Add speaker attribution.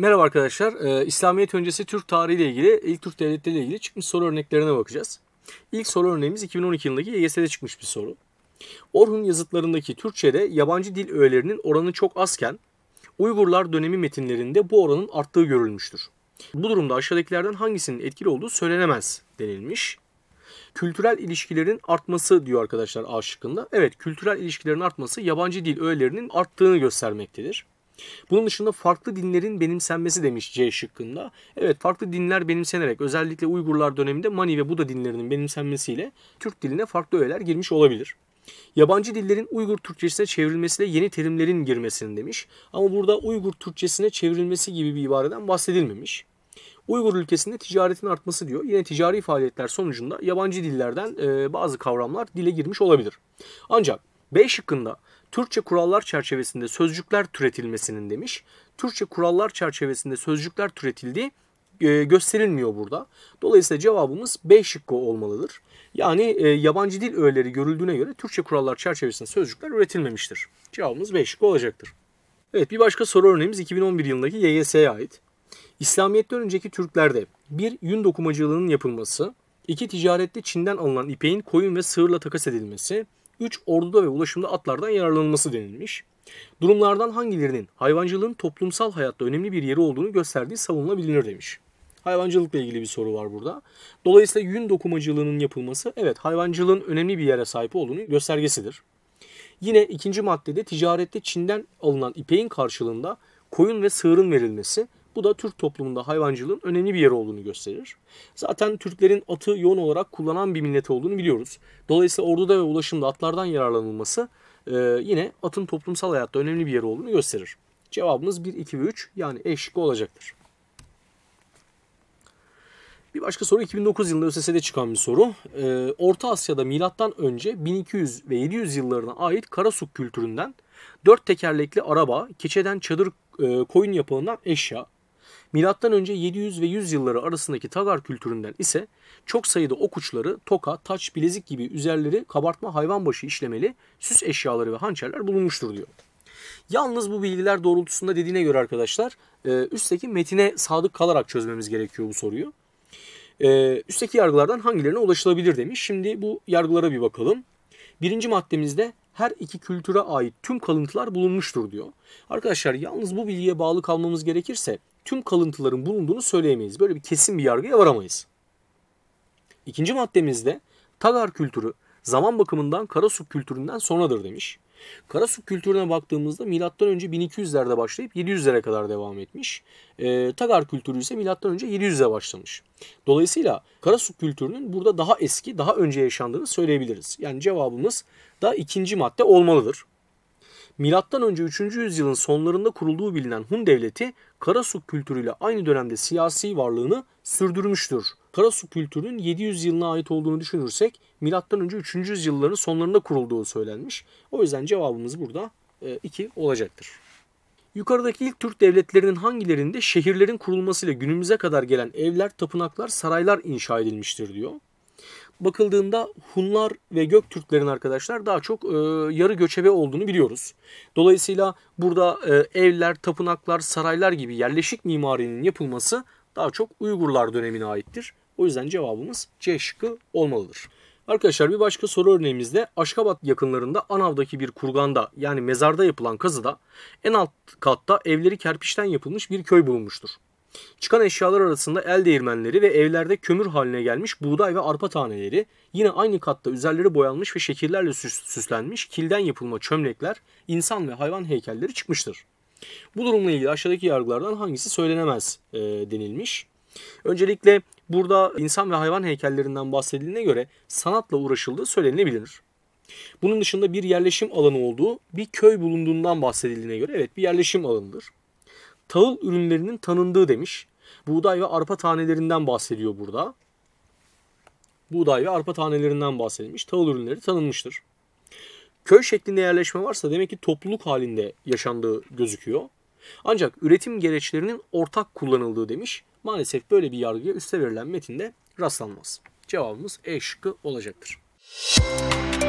Speaker 1: Merhaba arkadaşlar. Ee, İslamiyet öncesi Türk tarihi ile ilgili, ilk Türk devletleri ile ilgili çıkmış soru örneklerine bakacağız. İlk soru örneğimiz 2012 yılındaki YGS'de çıkmış bir soru. Orhun yazıtlarındaki Türkçe'de yabancı dil öğelerinin oranı çok azken Uygurlar dönemi metinlerinde bu oranın arttığı görülmüştür. Bu durumda aşağıdakilerden hangisinin etkili olduğu söylenemez denilmiş. Kültürel ilişkilerin artması diyor arkadaşlar A şıkkında. Evet kültürel ilişkilerin artması yabancı dil öğelerinin arttığını göstermektedir. Bunun dışında farklı dinlerin benimsenmesi demiş C şıkkında. Evet farklı dinler benimsenerek özellikle Uygurlar döneminde Mani ve Buda dinlerinin benimsenmesiyle Türk diline farklı öğeler girmiş olabilir. Yabancı dillerin Uygur Türkçesine çevrilmesiyle yeni terimlerin girmesini demiş. Ama burada Uygur Türkçesine çevrilmesi gibi bir ibareden bahsedilmemiş. Uygur ülkesinde ticaretin artması diyor. Yine ticari faaliyetler sonucunda yabancı dillerden bazı kavramlar dile girmiş olabilir. Ancak B şıkkında Türkçe kurallar çerçevesinde sözcükler türetilmesinin demiş. Türkçe kurallar çerçevesinde sözcükler türetildiği e, gösterilmiyor burada. Dolayısıyla cevabımız B şıkkı olmalıdır. Yani e, yabancı dil öğeleri görüldüğüne göre Türkçe kurallar çerçevesinde sözcükler üretilmemiştir. Cevabımız B şıkkı olacaktır. Evet bir başka soru örneğimiz 2011 yılındaki YYS'ye ait. İslamiyet'ten önceki Türklerde bir yün dokumacılığının yapılması, iki ticarette Çin'den alınan ipeğin koyun ve sığırla takas edilmesi, 3. Orduda ve ulaşımda atlardan yararlanılması denilmiş. Durumlardan hangilerinin hayvancılığın toplumsal hayatta önemli bir yeri olduğunu gösterdiği savunulabilir demiş. Hayvancılıkla ilgili bir soru var burada. Dolayısıyla yün dokumacılığının yapılması evet hayvancılığın önemli bir yere sahip olduğunu göstergesidir. Yine ikinci maddede ticarette Çin'den alınan ipeğin karşılığında koyun ve sığırın verilmesi bu da Türk toplumunda hayvancılığın önemli bir yeri olduğunu gösterir. Zaten Türklerin atı yoğun olarak kullanan bir millet olduğunu biliyoruz. Dolayısıyla orduda ve ulaşımda atlardan yararlanılması e, yine atın toplumsal hayatta önemli bir yeri olduğunu gösterir. Cevabımız 1, 2 ve 3 yani eşlik olacaktır. Bir başka soru 2009 yılında ÖSS'de çıkan bir soru. Ee, Orta Asya'da milattan önce 1200 ve 700 yıllarına ait Karasuk kültüründen dört tekerlekli araba, keçeden çadır, e, koyun yapağından eşya, Milattan önce 700 ve 100 yılları arasındaki Tagar kültüründen ise çok sayıda ok uçları, toka, taç, bilezik gibi üzerleri kabartma hayvan başı işlemeli süs eşyaları ve hançerler bulunmuştur diyor. Yalnız bu bilgiler doğrultusunda dediğine göre arkadaşlar e, üstteki metine sadık kalarak çözmemiz gerekiyor bu soruyu. E, üstteki yargılardan hangilerine ulaşılabilir demiş. Şimdi bu yargılara bir bakalım. Birinci maddemizde her iki kültüre ait tüm kalıntılar bulunmuştur diyor. Arkadaşlar yalnız bu bilgiye bağlı kalmamız gerekirse tüm kalıntıların bulunduğunu söyleyemeyiz. Böyle bir kesin bir yargıya varamayız. İkinci maddemizde Tagar kültürü zaman bakımından kara subkültüründen sonradır demiş. Kara subkültürüne baktığımızda M.Ö. 1200'lerde başlayıp 700'lere kadar devam etmiş. E, Tagar kültürü ise M.Ö. 700'e başlamış. Dolayısıyla kara subkültürünün burada daha eski, daha önce yaşandığını söyleyebiliriz. Yani cevabımız da ikinci madde olmalıdır. Milattan önce 3. yüzyılın sonlarında kurulduğu bilinen Hun devleti Karasuk kültürüyle aynı dönemde siyasi varlığını sürdürmüştür kara su kültürünün 700 yılına ait olduğunu düşünürsek MÖ önce 3. yüzyılların sonlarında kurulduğu söylenmiş. O yüzden cevabımız burada 2 e, olacaktır. Yukarıdaki ilk Türk devletlerinin hangilerinde şehirlerin kurulmasıyla günümüze kadar gelen evler, tapınaklar, saraylar inşa edilmiştir diyor. Bakıldığında Hunlar ve Göktürklerin arkadaşlar daha çok e, yarı göçebe olduğunu biliyoruz. Dolayısıyla burada e, evler, tapınaklar, saraylar gibi yerleşik mimarinin yapılması daha çok Uygurlar dönemine aittir. O yüzden cevabımız C şıkkı olmalıdır. Arkadaşlar bir başka soru örneğimizde Aşkabat yakınlarında Anav'daki bir kurganda yani mezarda yapılan kazıda en alt katta evleri kerpiçten yapılmış bir köy bulunmuştur. Çıkan eşyalar arasında el değirmenleri ve evlerde kömür haline gelmiş buğday ve arpa taneleri, yine aynı katta üzerleri boyanmış ve şekillerle süslenmiş kilden yapılma çömlekler, insan ve hayvan heykelleri çıkmıştır. Bu durumla ilgili aşağıdaki yargılardan hangisi söylenemez e, denilmiş. Öncelikle burada insan ve hayvan heykellerinden bahsedildiğine göre sanatla uğraşıldığı söylenilebilir. Bunun dışında bir yerleşim alanı olduğu bir köy bulunduğundan bahsedildiğine göre evet bir yerleşim alanıdır. Tahıl ürünlerinin tanındığı demiş. Buğday ve arpa tanelerinden bahsediyor burada. Buğday ve arpa tanelerinden bahsedilmiş. Tahıl ürünleri tanınmıştır köy şeklinde yerleşme varsa demek ki topluluk halinde yaşandığı gözüküyor. Ancak üretim gereçlerinin ortak kullanıldığı demiş. Maalesef böyle bir yargıya üste verilen metinde rastlanmaz. Cevabımız E şıkkı olacaktır. Müzik